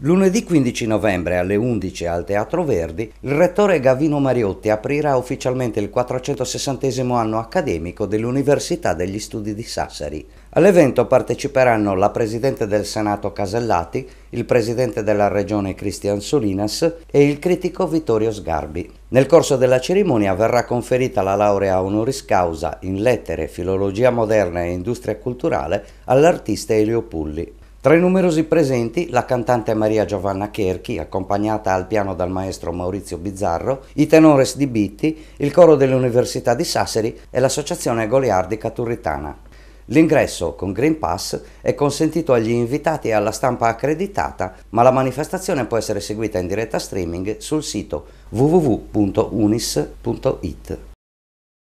Lunedì 15 novembre alle 11 al Teatro Verdi, il rettore Gavino Mariotti aprirà ufficialmente il 460 anno accademico dell'Università degli Studi di Sassari. All'evento parteciperanno la Presidente del Senato Casellati, il Presidente della Regione Cristian Solinas e il critico Vittorio Sgarbi. Nel corso della cerimonia verrà conferita la laurea honoris causa in lettere, filologia moderna e industria culturale all'artista Elio Pulli. Tra i numerosi presenti, la cantante Maria Giovanna Cherchi, accompagnata al piano dal maestro Maurizio Bizzarro, i tenores di Bitti, il coro dell'Università di Sassari e l'associazione goliardica turritana. L'ingresso con Green Pass è consentito agli invitati e alla stampa accreditata, ma la manifestazione può essere seguita in diretta streaming sul sito www.unis.it.